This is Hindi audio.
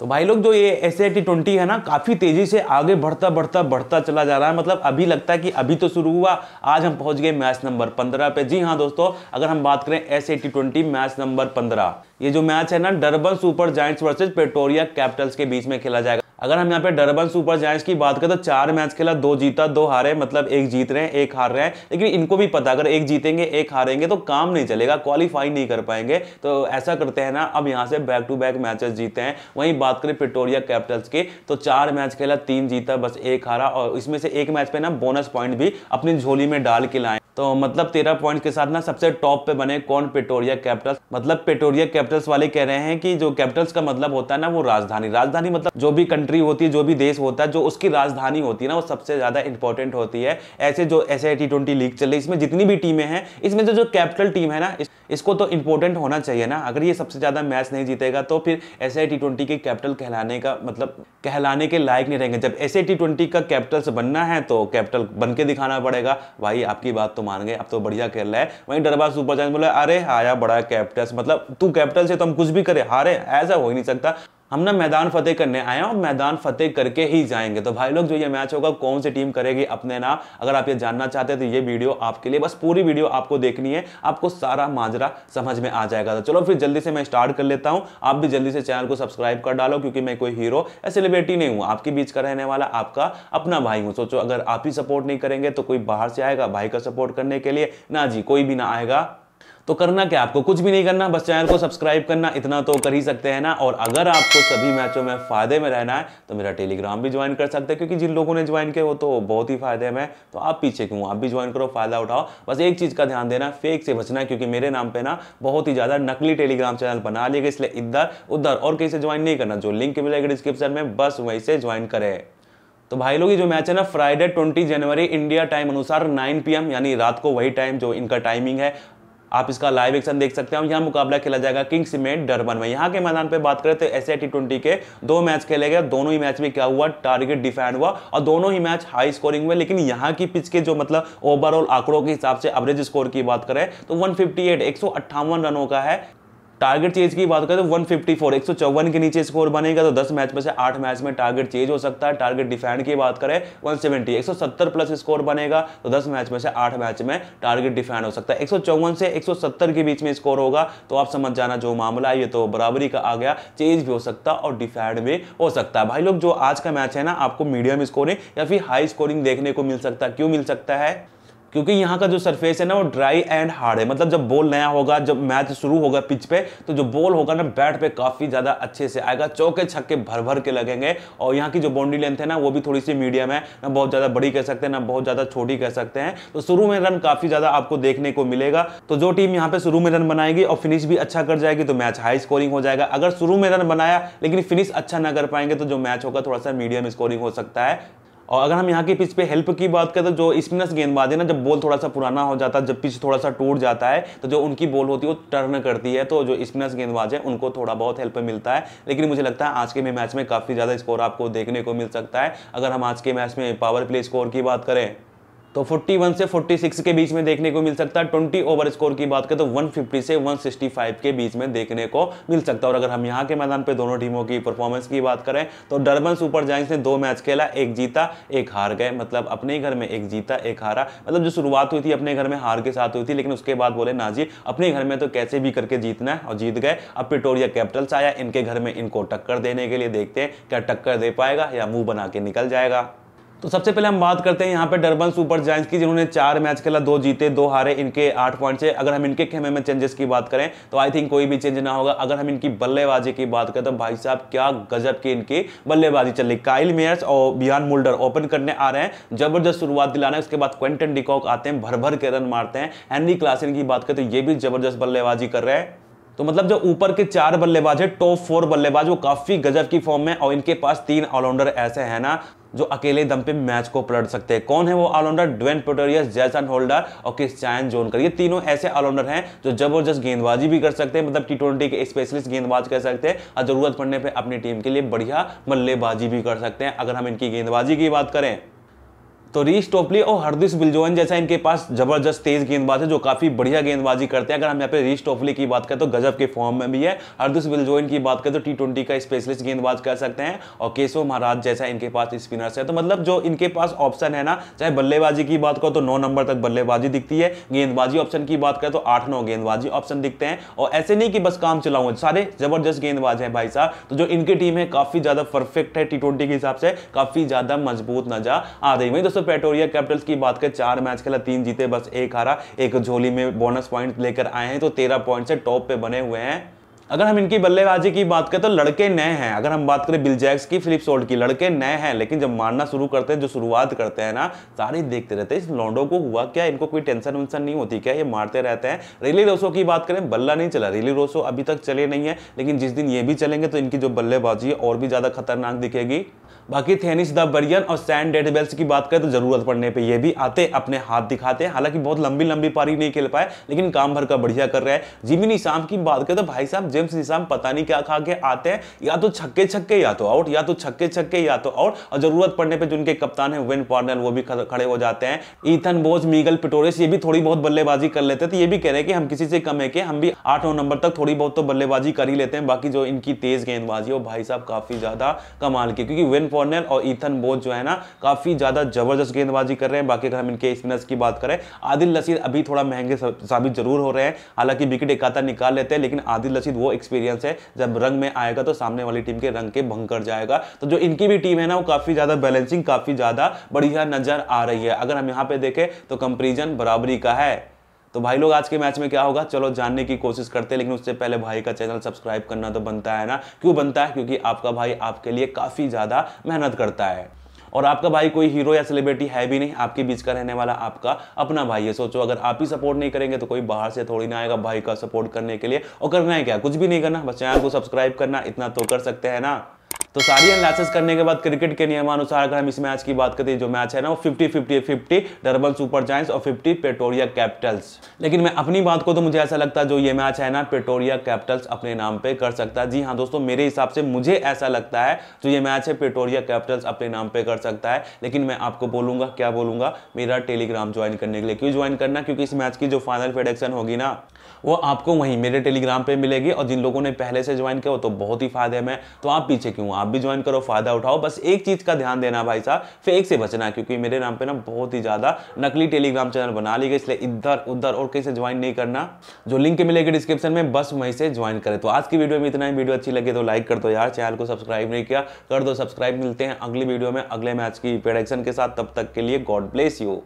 तो भाई लोग जो ये एस आई ट्वेंटी है ना काफ़ी तेज़ी से आगे बढ़ता बढ़ता बढ़ता चला जा रहा है मतलब अभी लगता है कि अभी तो शुरू हुआ आज हम पहुंच गए मैच नंबर पंद्रह पे जी हाँ दोस्तों अगर हम बात करें S A twenty match number पंद्रह ये जो मैच है ना Durban super giants versus Pretoria capitals के बीच में खेला जाएगा अगर हम यहाँ पे डरबन सुपर जायंट्स की बात करें तो चार मैच खेला दो जीता दो हारे मतलब एक जीत रहे हैं एक हार रहे हैं लेकिन इनको भी पता अगर एक जीतेंगे एक हारेंगे तो काम नहीं चलेगा क्वालिफाई नहीं कर पाएंगे तो ऐसा करते हैं ना अब यहाँ से बैक टू बैक मैचेस जीते हैं वहीं बात करें पिटोरिया कैपिटल्स की तो चार मैच खेला तीन जीता बस एक हारा और इसमें से एक मैच पे ना बोनस पॉइंट भी अपनी झोली में डाल के लाए तो मतलब तेरह पॉइंट के साथ ना सबसे टॉप पे बने कौन पेटोरिया कैपिटल्स मतलब पेटोरिया कैपिटल्स वाले कह रहे हैं कि जो कैपिटल्स का मतलब होता है ना वो राजधानी राजधानी मतलब जो भी कंट्री होती है जो भी देश होता है जो उसकी राजधानी होती है ना वो सबसे ज्यादा इंपॉर्टेंट होती है ऐसे जो ऐसे टी ट्वेंटी लीग चल रही इसमें जितनी भी टीमें हैं इसमें जो जो कैपिटल टीम है ना इस, इसको तो इंपॉर्टेंट होना चाहिए ना अगर ये सबसे ज्यादा मैच नहीं जीतेगा तो फिर ऐसे टी ट्वेंटी के कैपिटल कहलाने का मतलब कहलाने के लायक नहीं रहेंगे जब ऐसे टी ट्वेंटी का कैपिटल्स बनना है तो कैपिटल बन के दिखाना पड़ेगा भाई आपकी बात तो मान गए अब तो बढ़िया खेल रहा है वहीं डरबाज सुपर जॉइंट बोला अरे आया बड़ा कैप्टन मतलब तू कैप्टन से तो हम कुछ भी करे हारे ऐसा हो ही नहीं सकता हम ना मैदान फतेह करने आए हैं और मैदान फतेह करके ही जाएंगे तो भाई लोग जो ये मैच होगा कौन सी टीम करेगी अपने ना अगर आप ये जानना चाहते हैं तो ये वीडियो आपके लिए बस पूरी वीडियो आपको देखनी है आपको सारा माजरा समझ में आ जाएगा तो चलो फिर जल्दी से मैं स्टार्ट कर लेता हूँ आप भी जल्दी से चैनल को सब्सक्राइब कर डालो क्योंकि मैं कोई हीरो या सेलिब्रिटी नहीं हूँ आपके बीच का रहने वाला आपका अपना भाई हूँ सोचो अगर आप ही सपोर्ट नहीं करेंगे तो कोई बाहर से आएगा भाई का सपोर्ट करने के लिए ना जी कोई भी ना आएगा तो करना क्या आपको कुछ भी नहीं करना बस चैनल को सब्सक्राइब करना इतना तो कर ही सकते हैं ना और अगर आपको सभी मैचों में फायदे में रहना है तो मेरा टेलीग्राम भी ज्वाइन कर सकते हैं क्योंकि जिन लोगों ने ज्वाइन किया वो तो बहुत ही फायदे में तो आप पीछे क्यों आप भी ज्वाइन करो फायदा उठाओ बस एक चीज़ का ध्यान देना फेक से बचना क्योंकि मेरे नाम पर ना बहुत ही ज़्यादा नकली टेलीग्राम चैनल बना लिया इसलिए इधर उधर और कहीं से ज्वाइन नहीं करना जो लिंक मिलेगा डिस्क्रिप्शन में बस वहीं से ज्वाइन करें तो भाई लोग ये जो मैच है ना फ्राइडे 20 जनवरी इंडिया टाइम अनुसार 9 पीएम यानी रात को वही टाइम जो इनका टाइमिंग है आप इसका लाइव एक्शन देख सकते हैं यहाँ मुकाबला खेला जाएगा किंग्स में डरबन में यहाँ के मैदान पर बात करें तो एस टी के दो मैच खेले गए दोनों ही मैच में क्या हुआ टारगेट डिफाइंड हुआ और दोनों ही मैच हाई स्कोरिंग हुए लेकिन यहाँ की पिच के जो मतलब ओवरऑल आंकड़ों के हिसाब से एवरेज स्कोर की बात करें तो वन फिफ्टी रनों का है टारगेट चेज की बात करें तो 154 154 के नीचे स्कोर बनेगा तो 10 मैच में से 8 मैच में टारगेट चेज हो सकता है टारगेट डिफेंड की बात करें 170 170 प्लस स्कोर बनेगा तो 10 मैच में से 8 मैच में टारगेट डिफेंड हो सकता है एक से 170 के बीच में स्कोर होगा तो आप समझ जाना जो मामला है ये तो बराबरी का आ गया चेंज भी हो सकता है और डिफेंड भी हो सकता है भाई लोग जो आज का मैच है ना आपको मीडियम स्कोरिंग या फिर हाई स्कोरिंग देखने को मिल सकता है क्यों मिल सकता है क्योंकि यहाँ का जो सरफेस है ना वो ड्राई एंड हार्ड है मतलब जब बॉल नया होगा जब मैच शुरू होगा पिच पे तो जो बॉल होगा ना बैट पे काफ़ी ज़्यादा अच्छे से आएगा चौके छक्के भर भर के लगेंगे और यहाँ की जो बाउंड्री लेंथ है ना वो भी थोड़ी सी मीडियम है ना बहुत ज़्यादा बड़ी कह सकते हैं ना बहुत ज़्यादा छोटी कह सकते हैं तो शुरू में रन काफ़ी ज़्यादा आपको देखने को मिलेगा तो जो टीम यहाँ पे शुरू में रन बनाएगी और फिनिश भी अच्छा कर जाएगी तो मैच हाई स्कोरिंग हो जाएगा अगर शुरू में रन बनाया लेकिन फिनिश अच्छा ना कर पाएंगे तो जो मैच होगा थोड़ा सा मीडियम स्कोरिंग हो सकता है और अगर हम यहाँ के पिच पे हेल्प की बात करें तो जो स्पिनर्स गेंदबाज है ना जब बॉल थोड़ा सा पुराना हो जाता है जब पिच थोड़ा सा टूट जाता है तो जो उनकी बॉल होती है वो टर्न करती है तो जो स्पिनर्स गेंदबाज है उनको थोड़ा बहुत हेल्प मिलता है लेकिन मुझे लगता है आज के मैच में काफ़ी ज़्यादा स्कोर आपको देखने को मिल सकता है अगर हम आज के मैच में पावर प्ले स्कोर की बात करें तो 41 से 46 के बीच में देखने को मिल सकता है 20 ओवर स्कोर की बात करें तो 150 से 165 के बीच में देखने को मिल सकता है और अगर हम यहाँ के मैदान पे दोनों टीमों की परफॉर्मेंस की बात करें तो डरबन सुपर जाइंस ने दो मैच खेला एक जीता एक हार गए मतलब अपने घर में एक जीता एक हारा मतलब जो शुरुआत हुई थी अपने घर में हार के साथ हुई थी लेकिन उसके बाद बोले ना जी अपने घर में तो कैसे भी करके जीतना है और जीत गए अब पिटोरिया कैपिटल्स आया इनके घर में इनको टक्कर देने के लिए देखते हैं क्या टक्कर दे पाएगा या मुंह बना के निकल जाएगा तो सबसे पहले हम बात करते हैं यहाँ पे डरबन सुपर जायंट्स की जिन्होंने चार मैच खेला दो जीते दो हारे इनके आठ पॉइंट से अगर हम इनके खेमे में चेंजेस की बात करें तो आई थिंक कोई भी चेंज ना होगा अगर हम इनकी बल्लेबाजी की बात करें तो भाई साहब क्या गजब की इनकी बल्लेबाजी चल रही काइल मेयर्स और बियान मुल्डर ओपन करने आ रहे हैं जबरदस्त शुरुआत दिलाना है उसके बाद क्वेंटन डिकॉक आते हैं भर भर के रन मारते हैं हेनरी क्लासिन की बात करें तो ये भी जबरदस्त बल्लेबाजी कर रहे हैं तो मतलब जो ऊपर के चार बल्लेबाज है टॉप फोर बल्लेबाज वो काफी गजब की फॉर्म में और इनके पास तीन ऑलराउंडर ऐसे हैं ना जो अकेले दम पे मैच को पलट सकते हैं कौन है वो ऑलराउंडर ड्वेन पोटोरियस जैसन होल्डर और जोन जोनकर ये तीनों ऐसे ऑलराउंडर हैं जो जबरदस्त गेंदबाजी भी कर सकते हैं मतलब टी ट्वेंटी के स्पेशलिस्ट गेंदबाज कर सकते हैं और जरूरत पड़ने पर अपनी टीम के लिए बढ़िया बल्लेबाजी भी कर सकते हैं अगर हम इनकी गेंदबाजी की बात करें तो रीश टोपली और हरदिश बिलजोन जैसा इनके पास जबरदस्त तेज गेंदबाज है जो काफी बढ़िया गेंदबाजी करते हैं अगर हम यहाँ पे रीश टोपली की बात करें तो गजब के फॉर्म में भी है हरदिश बिलजोइन की बात करें तो टी ट्वेंटी का स्पेशलिस्ट गेंदबाज कर सकते हैं और केशव महाराज जैसा इनके पास स्पिनर्स है तो मतलब जो इनके पास ऑप्शन है ना चाहे बल्लेबाजी की बात करो तो नौ नंबर तक बल्लेबाजी दिखती है गेंदबाजी ऑप्शन की बात करें तो आठ नौ गेंदबाजी ऑप्शन दिखते हैं और ऐसे नहीं कि बस काम चलाऊ सारे जबरदस्त गेंदबाज है भाई साहब तो जो इनकी टीम है काफी ज्यादा परफेक्ट है टी के हिसाब से काफी ज्यादा मजबूत नजर आ रही वही दोस्तों पेट्रोलिया कैपिटल्स की बात करें चार मैच खेला तीन जीते बस एक हारा एक झोली में बोनस पॉइंट लेकर आए हैं तो तेरह पॉइंट से टॉप पे बने हुए हैं अगर हम इनकी बल्लेबाजी की बात करें तो लड़के नए हैं अगर हम बात करें बिल जैक्स की फिलिप ओल्ड की लड़के नए हैं लेकिन जब मारना शुरू करते हैं जो शुरुआत करते हैं ना सारे देखते रहते हैं इस लॉन्डो को हुआ क्या इनको कोई टेंशन वेंशन नहीं होती क्या ये मारते रहते हैं रिली रोसो की बात करें बल्ला नहीं चला रिली रोसो अभी तक चले नहीं है लेकिन जिस दिन ये भी चलेंगे तो इनकी जो बल्लेबाजी है और भी ज़्यादा खतरनाक दिखेगी बाकी थेनिस द बरियन और सैन डेडबेल्स की बात करें तो जरूरत पड़ने पे ये भी आते अपने हाथ दिखाते हैं हालांकि बहुत लंबी लंबी पारी नहीं खेल पाए लेकिन काम भर का बढ़िया कर रहे हैं जिमिनी शाम की बात करें तो भाई साहब जेम्स निशान पता नहीं क्या खा के आते हैं या तो छक्के छक्के या तो आउट या तो छक्के छक्के या तो आउट और जरूरत पड़ने पर जिनके कप्तान है वेन पार्नर वो भी खड़े हो जाते हैं ईथन बोज मीगल पिटोरिस ये भी थोड़ी बहुत बल्लेबाजी कर लेते हैं तो ये भी कह रहे हैं कि हम किसी से कम है कि हम भी आठ नौ नंबर तक थोड़ी बहुत तो बल्लेबाजी कर ही लेते हैं बाकी जो इनकी तेज गेंदबाजी हो भाई साहब काफी ज्यादा कमाल की क्योंकि वेन फॉर्नर और ईथन बोज जो है ना काफी ज्यादा जबरदस्त गेंदबाजी कर रहे हैं बाकी अगर हम इनके स्पिनर्स की बात करें आदिल लसीद अभी थोड़ा महंगे साबित जरूर हो रहे हैं हालांकि विकेट एकाता निकाल लेते हैं लेकिन आदिल लसीद वो वो एक्सपीरियंस है जब रंग में आएगा तो सामने वाली टीम के रंग के भंग कर जाएगा तो जो इनकी भी टीम है ना वो काफ़ी ज़्यादा बैलेंसिंग काफ़ी ज़्यादा बढ़िया नज़र आ रही है अगर हम यहाँ पे देखें तो कंपेरिजन बराबरी का है तो भाई लोग आज के मैच में क्या होगा चलो जानने की कोशिश करते हैं लेकिन उससे पहले भाई का चैनल सब्सक्राइब करना तो बनता है ना क्यों बनता है क्योंकि आपका भाई आपके लिए काफ़ी ज़्यादा मेहनत करता है और आपका भाई कोई हीरो या सेलिब्रिटी है भी नहीं आपके बीच का रहने वाला आपका अपना भाई है सोचो अगर आप ही सपोर्ट नहीं करेंगे तो कोई बाहर से थोड़ी ना आएगा भाई का सपोर्ट करने के लिए और करना है क्या कुछ भी नहीं करना बस चैनल को सब्सक्राइब करना इतना तो कर सकते हैं ना तो सारी एनालिसिस करने के बाद क्रिकेट के नियमानुसार अगर हम इस मैच की बात करते हैं जो मैच है ना वो 50 फिफ्टी 50 डरबन सुपर जाइंस और 50 पेटोरिया कैपिटल्स लेकिन मैं अपनी बात को तो मुझे ऐसा लगता है जो ये मैच है ना पेटोरिया कैपिटल्स अपने नाम पे कर सकता है जी हाँ दोस्तों मेरे हिसाब से मुझे ऐसा लगता है जो ये मैच है पेटोरिया कैपिटल्स अपने नाम पर कर सकता है लेकिन मैं आपको बोलूंगा क्या बोलूंगा मेरा टेलीग्राम ज्वाइन करने के लिए क्यों ज्वाइन करना क्योंकि इस मैच की जो फाइनल प्रोडक्शन होगी ना वो आपको वहीं मेरे टेलीग्राम पर मिलेगी और जिन लोगों ने पहले से ज्वाइन किया वो तो बहुत ही फायदे में तो आप पीछे क्यों आप आप भी ज्वाइन करो फायदा उठाओ बस एक चीज़ का ध्यान देना भाई साहब फेक से बचना क्योंकि मेरे नाम पे ना बहुत ही ज़्यादा नकली टेलीग्राम चैनल बना ली गई इसलिए इधर उधर और कहीं से ज्वाइन नहीं करना जो लिंक मिलेगी डिस्क्रिप्शन में बस वहीं से ज्वाइन करें तो आज की वीडियो में इतना ही वीडियो अच्छी लगे तो लाइक कर दो यार चैनल को सब्सक्राइब नहीं किया कर दो सब्सक्राइब मिलते हैं अगली वीडियो में अगले मैच की प्रोडक्शन के साथ तब तक के लिए गॉड ब्लेस यू